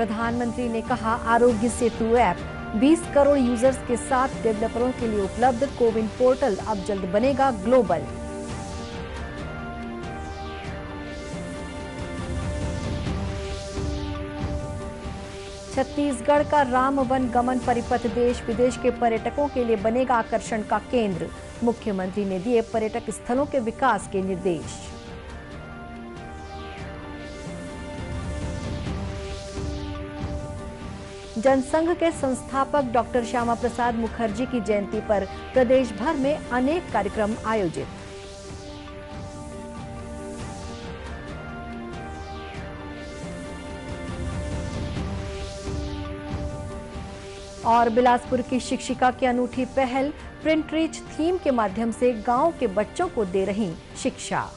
प्रधानमंत्री ने कहा आरोग्य सेतु ऐप 20 करोड़ यूजर्स के साथ डेवलपरों के लिए उपलब्ध कोविन पोर्टल अब जल्द बनेगा ग्लोबल छत्तीसगढ़ का राम वन गमन परिपथ देश विदेश के पर्यटकों के लिए बनेगा आकर्षण का केंद्र मुख्यमंत्री ने दिए पर्यटक स्थलों के विकास के निर्देश जनसंघ के संस्थापक डॉक्टर श्यामा प्रसाद मुखर्जी की जयंती पर प्रदेश भर में अनेक कार्यक्रम आयोजित और बिलासपुर की शिक्षिका की अनूठी पहल प्रिंटरीच थीम के माध्यम से गांव के बच्चों को दे रही शिक्षा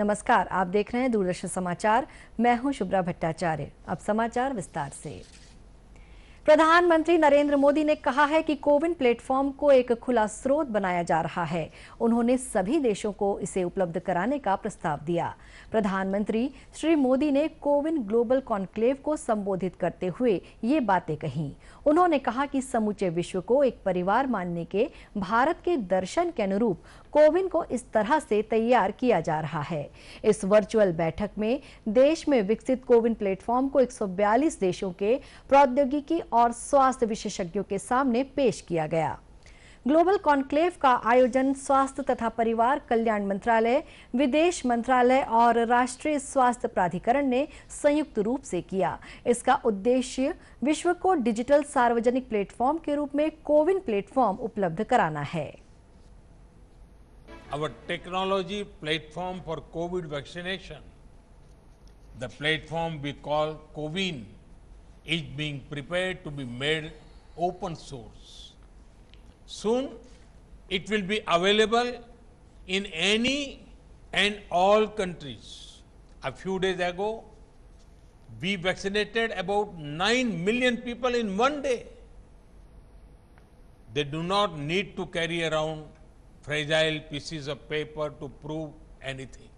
नमस्कार आप देख रहे हैं दूरदर्शन समाचार मैं हूं शुभ्रा भट्टाचार्य अब समाचार विस्तार से प्रधानमंत्री नरेंद्र मोदी ने कहा है कि कोविन प्लेटफॉर्म को एक खुला स्रोत बनाया जा रहा है उन्होंने सभी देशों को इसे उपलब्ध कराने का प्रस्ताव दिया प्रधानमंत्री श्री मोदी ने कोविन ग्लोबल कॉन्क्लेव को संबोधित करते हुए ये बातें कही उन्होंने कहा कि समूचे विश्व को एक परिवार मानने के भारत के दर्शन के अनुरूप कोविन को इस तरह से तैयार किया जा रहा है इस वर्चुअल बैठक में देश में विकसित कोविन प्लेटफॉर्म को 142 देशों के प्रौद्योगिकी और स्वास्थ्य विशेषज्ञों के सामने पेश किया गया ग्लोबल कॉन्क्लेव का आयोजन स्वास्थ्य तथा परिवार कल्याण मंत्रालय विदेश मंत्रालय और राष्ट्रीय स्वास्थ्य प्राधिकरण ने संयुक्त रूप से किया इसका उद्देश्य विश्व को डिजिटल सार्वजनिक प्लेटफॉर्म के रूप में कोविन प्लेटफॉर्म उपलब्ध कराना है our technology platform for COVID vaccination, the platform we call COVIN, is being prepared to be made open source. Soon, it will be available in any and all countries. A few days ago, we vaccinated about 9 million people in one day. They do not need to carry around fragile pieces of paper to prove anything.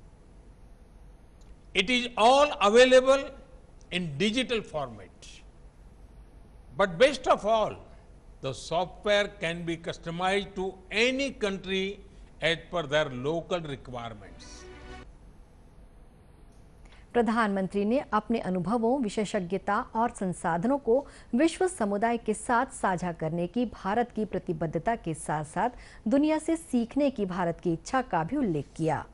It is all available in digital format. But best of all, the software can be customized to any country as per their local requirements. प्रधानमंत्री ने अपने अनुभवों विशेषज्ञता और संसाधनों को विश्व समुदाय के साथ साझा करने की भारत की प्रतिबद्धता के साथ साथ दुनिया से सीखने की भारत की इच्छा का भी उल्लेख किया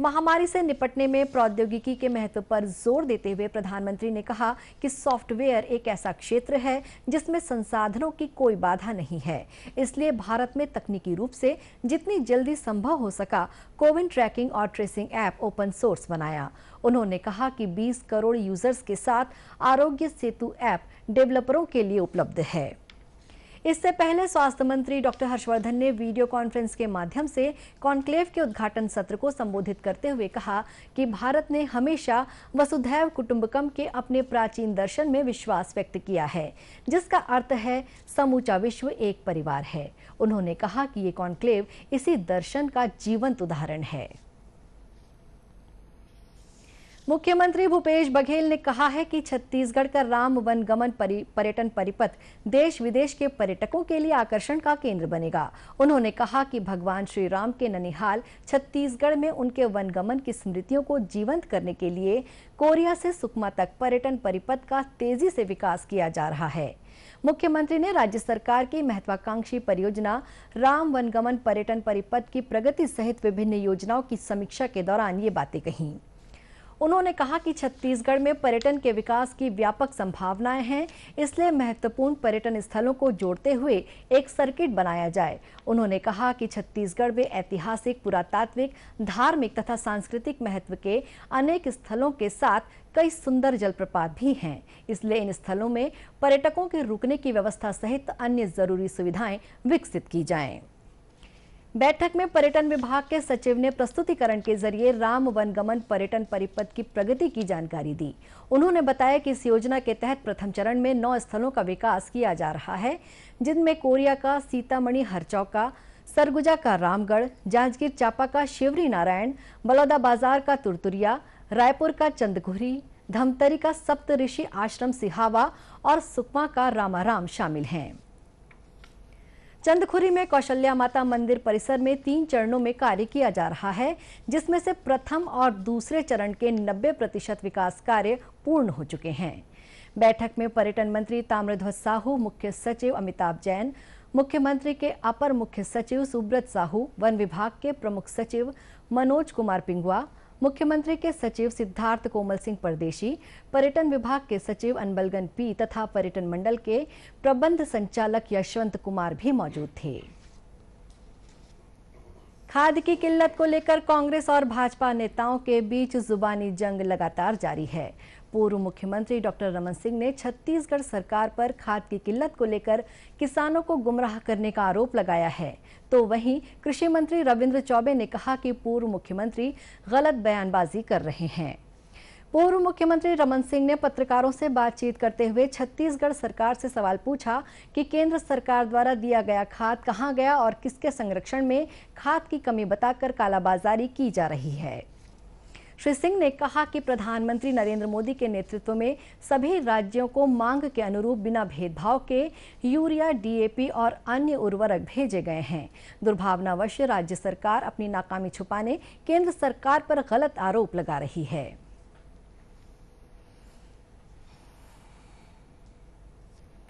महामारी से निपटने में प्रौद्योगिकी के महत्व पर जोर देते हुए प्रधानमंत्री ने कहा कि सॉफ्टवेयर एक ऐसा क्षेत्र है जिसमें संसाधनों की कोई बाधा नहीं है इसलिए भारत में तकनीकी रूप से जितनी जल्दी संभव हो सका कोविन ट्रैकिंग और ट्रेसिंग ऐप ओपन सोर्स बनाया उन्होंने कहा कि 20 करोड़ यूजर्स के साथ आरोग्य सेतु ऐप डेवलपरों के लिए उपलब्ध है इससे पहले स्वास्थ्य मंत्री डॉक्टर हर्षवर्धन ने वीडियो कॉन्फ्रेंस के माध्यम से कॉन्क्लेव के उद्घाटन सत्र को संबोधित करते हुए कहा कि भारत ने हमेशा वसुधैव कुटुम्बकम के अपने प्राचीन दर्शन में विश्वास व्यक्त किया है जिसका अर्थ है समूचा विश्व एक परिवार है उन्होंने कहा कि ये कॉन्क्लेव इसी दर्शन का जीवंत उदाहरण है मुख्यमंत्री भूपेश बघेल ने कहा है कि छत्तीसगढ़ का राम वनगमन पर्यटन परिपथ देश विदेश के पर्यटकों के लिए आकर्षण का केंद्र बनेगा उन्होंने कहा कि भगवान श्री राम के ननिहाल छत्तीसगढ़ में उनके वनगमन की स्मृतियों को जीवंत करने के लिए कोरिया से सुकमा तक पर्यटन परिपथ का तेजी से विकास किया जा रहा है मुख्यमंत्री ने राज्य सरकार की महत्वाकांक्षी परियोजना राम वनगमन पर्यटन परिपथ की प्रगति सहित विभिन्न योजनाओं की समीक्षा के दौरान ये बातें कहीं उन्होंने कहा कि छत्तीसगढ़ में पर्यटन के विकास की व्यापक संभावनाएं हैं इसलिए महत्वपूर्ण पर्यटन स्थलों को जोड़ते हुए एक सर्किट बनाया जाए उन्होंने कहा कि छत्तीसगढ़ में ऐतिहासिक पुरातात्विक धार्मिक तथा सांस्कृतिक महत्व के अनेक स्थलों के साथ कई सुंदर जलप्रपात भी हैं इसलिए इन स्थलों में पर्यटकों के रुकने की व्यवस्था सहित अन्य जरूरी सुविधाएं विकसित की जाएं। बैठक में पर्यटन विभाग के सचिव ने प्रस्तुतिकरण के जरिए राम वनगमन पर्यटन परिपथ की प्रगति की जानकारी दी उन्होंने बताया कि इस योजना के तहत प्रथम चरण में नौ स्थलों का विकास किया जा रहा है जिनमें कोरिया का सीतामणि हरचौका सरगुजा का रामगढ़ जांजगीर चांपा का शिवरी नारायण बलौदा बाजार का तुरतुरिया रायपुर का चंदघुरी धमतरी का सप्तऋषि आश्रम सिहावा और सुकमा का रामाराम शामिल हैं चंदखुरी में कौशल्या माता मंदिर परिसर में तीन चरणों में कार्य किया जा रहा है जिसमें से प्रथम और दूसरे चरण के 90 प्रतिशत विकास कार्य पूर्ण हो चुके हैं बैठक में पर्यटन मंत्री ताम्रध्वज साहू मुख्य सचिव अमिताभ जैन मुख्यमंत्री के अपर मुख्य सचिव सुब्रत साहू वन विभाग के प्रमुख सचिव मनोज कुमार पिंगुआ मुख्यमंत्री के सचिव सिद्धार्थ कोमल सिंह परदेशी पर्यटन विभाग के सचिव अनबलगन पी तथा पर्यटन मंडल के प्रबंध संचालक यशवंत कुमार भी मौजूद थे खाद की किल्लत को लेकर कांग्रेस और भाजपा नेताओं के बीच जुबानी जंग लगातार जारी है पूर्व मुख्यमंत्री डॉक्टर रमन सिंह ने छत्तीसगढ़ सरकार पर खाद की किल्लत को लेकर किसानों को गुमराह करने का आरोप लगाया है तो वहीं कृषि मंत्री रविंद्र चौबे ने कहा कि पूर्व मुख्यमंत्री गलत बयानबाजी कर रहे हैं पूर्व मुख्यमंत्री रमन सिंह ने पत्रकारों से बातचीत करते हुए छत्तीसगढ़ सरकार से सवाल पूछा कि केंद्र सरकार द्वारा दिया गया खाद कहाँ गया और किसके संरक्षण में खाद की कमी बताकर कालाबाजारी की जा रही है श्री सिंह ने कहा कि प्रधानमंत्री नरेंद्र मोदी के नेतृत्व में सभी राज्यों को मांग के अनुरूप बिना भेदभाव के यूरिया डीएपी और अन्य उर्वरक भेजे गए हैं दुर्भावनावश राज्य सरकार अपनी नाकामी छुपाने केंद्र सरकार पर गलत आरोप लगा रही है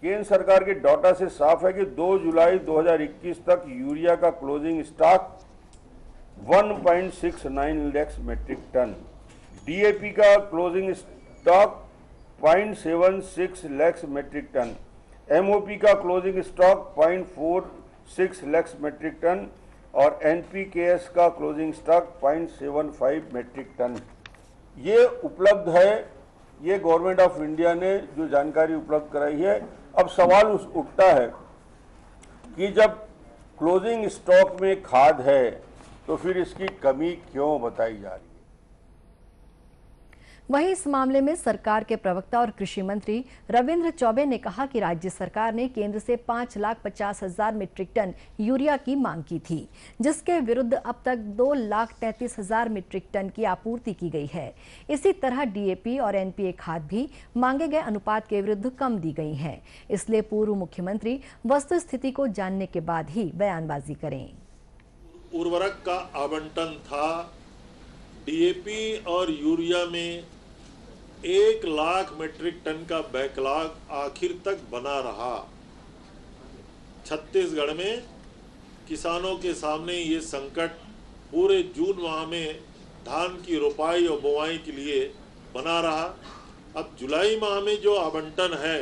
केंद्र सरकार के डाटा से साफ है कि 2 जुलाई 2021 तक यूरिया का closing stock 1.69 lakhs metric ton DAP का closing stock 0.76 lakhs metric ton MOP का closing stock 0.46 lakhs metric ton और एनपीकेएस का क्लोजिंग स्टॉक 0.75 मेट्रिक टन ये उपलब्ध है ये गवर्नमेंट ऑफ इंडिया ने जो जानकारी उपलब्ध कराई है अब सवाल उस उठता है कि जब क्लोजिंग स्टॉक में खाद है तो फिर इसकी कमी क्यों बताई जा रही वहीं इस मामले में सरकार के प्रवक्ता और कृषि मंत्री रविन्द्र चौबे ने कहा कि राज्य सरकार ने केंद्र से पांच लाख पचास हजार मीट्रिक टन यूरिया की मांग की थी जिसके विरुद्ध अब तक दो लाख तैंतीस हजार मीट्रिक टन की आपूर्ति की गई है इसी तरह डीएपी और एनपीए खाद भी मांगे गए अनुपात के विरुद्ध कम दी गई है इसलिए पूर्व मुख्यमंत्री वस्तु स्थिति को जानने के बाद ही बयानबाजी करें उर्वरक का आवंटन था डीएपी और यूरिया में एक लाख मेट्रिक टन का बैकलॉग आखिर तक बना रहा छत्तीसगढ़ में किसानों के सामने ये संकट पूरे जून माह में धान की रोपाई और बुआई के लिए बना रहा अब जुलाई माह में जो आवंटन है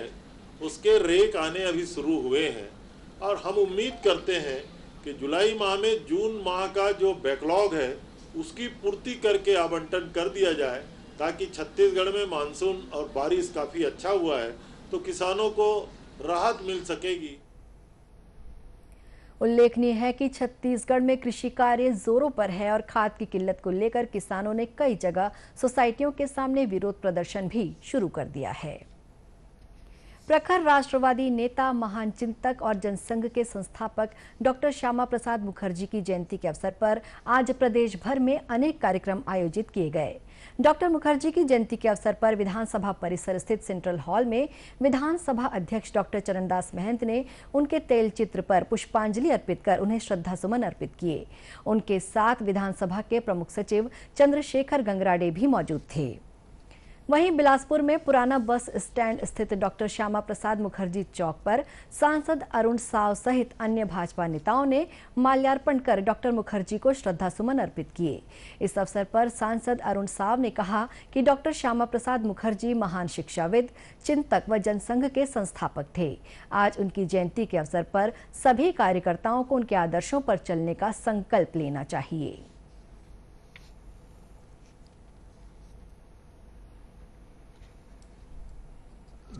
उसके रेक आने अभी शुरू हुए हैं और हम उम्मीद करते हैं कि जुलाई माह में जून माह का जो बैकलॉग है उसकी पूर्ति करके आवंटन कर दिया जाए ताकि छत्तीसगढ़ में मानसून और बारिश काफ़ी अच्छा हुआ है तो किसानों को राहत मिल सकेगी उल्लेखनीय है कि छत्तीसगढ़ में कृषि कार्य जोरों पर है और खाद की किल्लत को लेकर किसानों ने कई जगह सोसाइटियों के सामने विरोध प्रदर्शन भी शुरू कर दिया है प्रखर राष्ट्रवादी नेता महान चिंतक और जनसंघ के संस्थापक डॉक्टर श्यामा प्रसाद मुखर्जी की जयंती के अवसर पर आज प्रदेश भर में अनेक कार्यक्रम आयोजित किए गए डॉक्टर मुखर्जी की जयंती के अवसर पर विधानसभा परिसर स्थित सेंट्रल हॉल में विधानसभा अध्यक्ष डॉक्टर चरणदास महंत ने उनके तेल चित्र पर पुष्पांजलि अर्पित कर उन्हें श्रद्धा सुमन अर्पित किए उनके साथ विधानसभा के प्रमुख सचिव चंद्रशेखर गंगराडे भी मौजूद थे वहीं बिलासपुर में पुराना बस स्टैंड स्थित डॉक्टर श्यामा प्रसाद मुखर्जी चौक पर सांसद अरुण साव सहित अन्य भाजपा नेताओं ने माल्यार्पण कर डॉक्टर मुखर्जी को श्रद्धा सुमन अर्पित किए इस अवसर पर सांसद अरुण साव ने कहा कि डॉक्टर श्यामा प्रसाद मुखर्जी महान शिक्षाविद चिंतक व जनसंघ के संस्थापक थे आज उनकी जयंती के अवसर पर सभी कार्यकर्ताओं को उनके आदर्शों पर चलने का संकल्प लेना चाहिए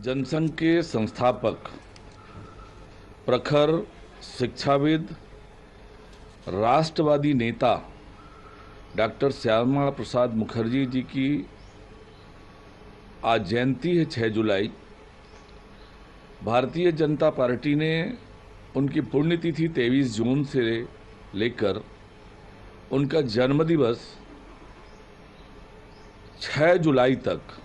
जनसंघ के संस्थापक प्रखर शिक्षाविद राष्ट्रवादी नेता डॉक्टर श्यामा प्रसाद मुखर्जी जी की आज जयंती है 6 जुलाई भारतीय जनता पार्टी ने उनकी पुण्यतिथि तेईस जून से लेकर उनका जन्मदिवस 6 जुलाई तक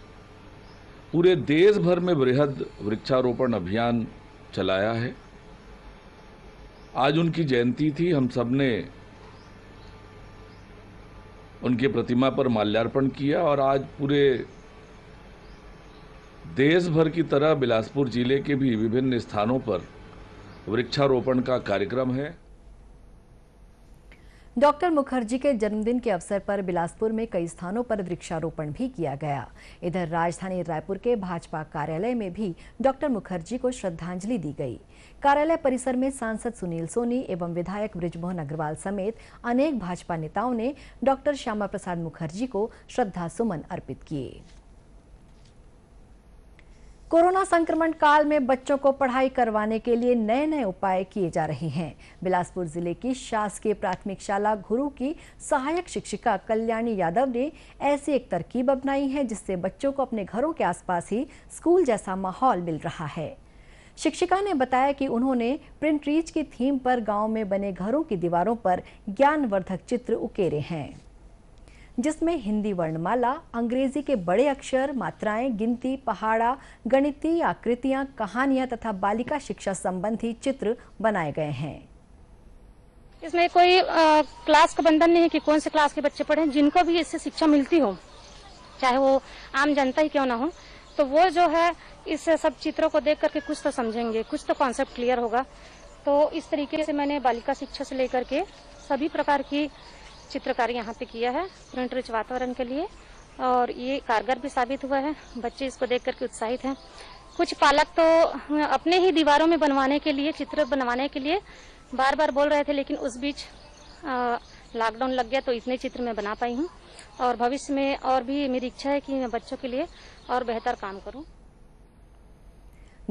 पूरे देश भर में वृहद वृक्षारोपण अभियान चलाया है आज उनकी जयंती थी हम सब ने उनके प्रतिमा पर माल्यार्पण किया और आज पूरे देश भर की तरह बिलासपुर ज़िले के भी विभिन्न स्थानों पर वृक्षारोपण का कार्यक्रम है डॉक्टर मुखर्जी के जन्मदिन के अवसर पर बिलासपुर में कई स्थानों पर वृक्षारोपण भी किया गया इधर राजधानी रायपुर के भाजपा कार्यालय में भी डॉक्टर मुखर्जी को श्रद्धांजलि दी गई कार्यालय परिसर में सांसद सुनील सोनी एवं विधायक ब्रिजमोहन अग्रवाल समेत अनेक भाजपा नेताओं ने डॉक्टर श्यामा प्रसाद मुखर्जी को श्रद्धा सुमन अर्पित किए कोरोना संक्रमण काल में बच्चों को पढ़ाई करवाने के लिए नए नए उपाय किए जा रहे हैं बिलासपुर जिले की शासकीय प्राथमिक शाला घुरु की सहायक शिक्षिका कल्याणी यादव ने ऐसी एक तरकीब अपनाई है जिससे बच्चों को अपने घरों के आसपास ही स्कूल जैसा माहौल मिल रहा है शिक्षिका ने बताया कि उन्होंने प्रिंट रीच की थीम पर गाँव में बने घरों की दीवारों पर ज्ञानवर्धक चित्र उकेरे हैं जिसमें हिंदी वर्णमाला अंग्रेजी के बड़े अक्षर मात्राएं गिनती पहाड़ा गणिती आकृतियां कहानियां तथा बालिका शिक्षा संबंधी चित्र बनाए गए हैं इसमें कोई आ, क्लास का बंधन नहीं है कि कौन से क्लास के बच्चे पढ़े जिनको भी इससे शिक्षा मिलती हो चाहे वो आम जनता ही क्यों ना हो तो वो जो है इस सब चित्रों को देख करके कुछ तो समझेंगे कुछ तो कॉन्सेप्ट क्लियर होगा तो इस तरीके से मैंने बालिका शिक्षा से लेकर के सभी प्रकार की चित्रकारी यहाँ पे किया है प्रिंट रिच वातावरण के लिए और ये कारगर भी साबित हुआ है बच्चे इसको देख करके उत्साहित हैं कुछ पालक तो अपने ही दीवारों में बनवाने के लिए चित्र बनवाने के लिए बार बार बोल रहे थे लेकिन उस बीच लॉकडाउन लग गया तो इतने चित्र मैं बना पाई हूँ और भविष्य में और भी मेरी इच्छा है कि मैं बच्चों के लिए और बेहतर काम करूँ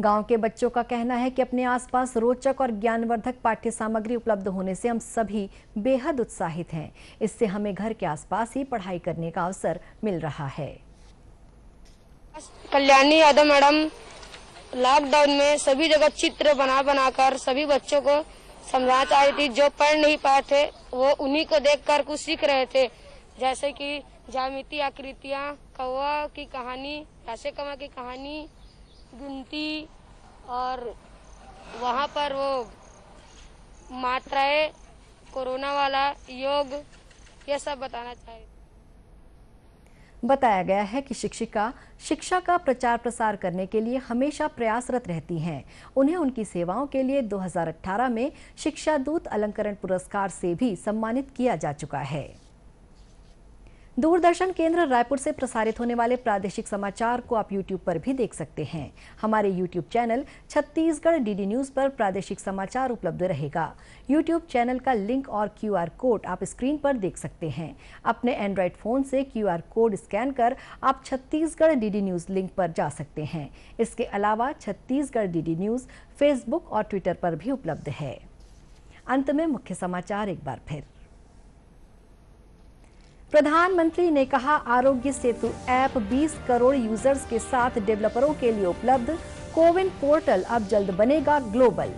गांव के बच्चों का कहना है कि अपने आसपास रोचक और ज्ञानवर्धक पाठ्य सामग्री उपलब्ध होने से हम सभी बेहद उत्साहित हैं इससे हमें घर के आसपास ही पढ़ाई करने का अवसर मिल रहा है कल्याणी यादव मैडम लॉकडाउन में सभी जगह चित्र बना बनाकर सभी बच्चों को समझा चाहिए थी जो पढ़ नहीं पाए थे वो उन्हीं को देखकर कुछ सीख रहे थे जैसे कि जामिति आकृतियाँ कौवा की कहानी राशे कमा की कहानी गिनती और वहाँ पर वो मात्राएं कोरोना वाला योग यह सब बताना चाहिए बताया गया है कि शिक्षिका शिक्षा का प्रचार प्रसार करने के लिए हमेशा प्रयासरत रहती हैं उन्हें उनकी सेवाओं के लिए 2018 में शिक्षा दूत अलंकरण पुरस्कार से भी सम्मानित किया जा चुका है दूरदर्शन केंद्र रायपुर से प्रसारित होने वाले प्रादेशिक समाचार को आप यूट्यूब पर भी देख सकते हैं हमारे YouTube channel Chhattisgarh DD news पर प्रादेशिक समाचार उपलब्ध रहेगा यूट्यूब चैनल का लिंक और क्यू कोड आप स्क्रीन पर देख सकते हैं अपने एंड्रॉयड फोन से क्यू कोड स्कैन कर आप छत्तीसगढ़ डी न्यूज लिंक पर जा सकते हैं इसके अलावा छत्तीसगढ़ डी न्यूज फेसबुक और ट्विटर पर भी उपलब्ध है अंत में मुख्य समाचार एक बार फिर प्रधानमंत्री ने कहा आरोग्य सेतु ऐप 20 करोड़ यूजर्स के साथ डेवलपरों के लिए उपलब्ध कोविन पोर्टल अब जल्द बनेगा ग्लोबल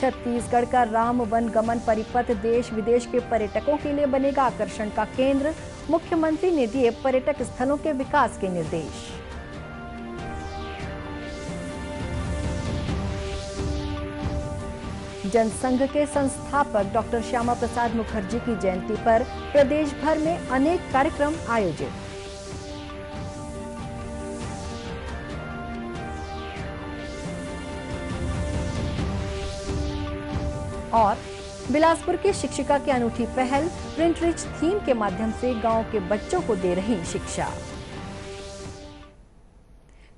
छत्तीसगढ़ का राम वन गमन परिपथ देश विदेश के पर्यटकों के लिए बनेगा आकर्षण का केंद्र मुख्यमंत्री ने दिए पर्यटक स्थलों के विकास के निर्देश जनसंघ के संस्थापक डॉक्टर श्यामा प्रसाद मुखर्जी की जयंती पर प्रदेश भर में अनेक कार्यक्रम आयोजित और बिलासपुर की शिक्षिका की अनूठी पहल प्रिंट रिच थीम के माध्यम से गांव के बच्चों को दे रही शिक्षा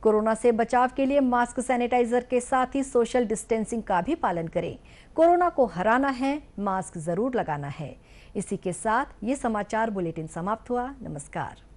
कोरोना से बचाव के लिए मास्क सैनिटाइजर के साथ ही सोशल डिस्टेंसिंग का भी पालन करें कोरोना को हराना है मास्क जरूर लगाना है इसी के साथ ये समाचार बुलेटिन समाप्त हुआ नमस्कार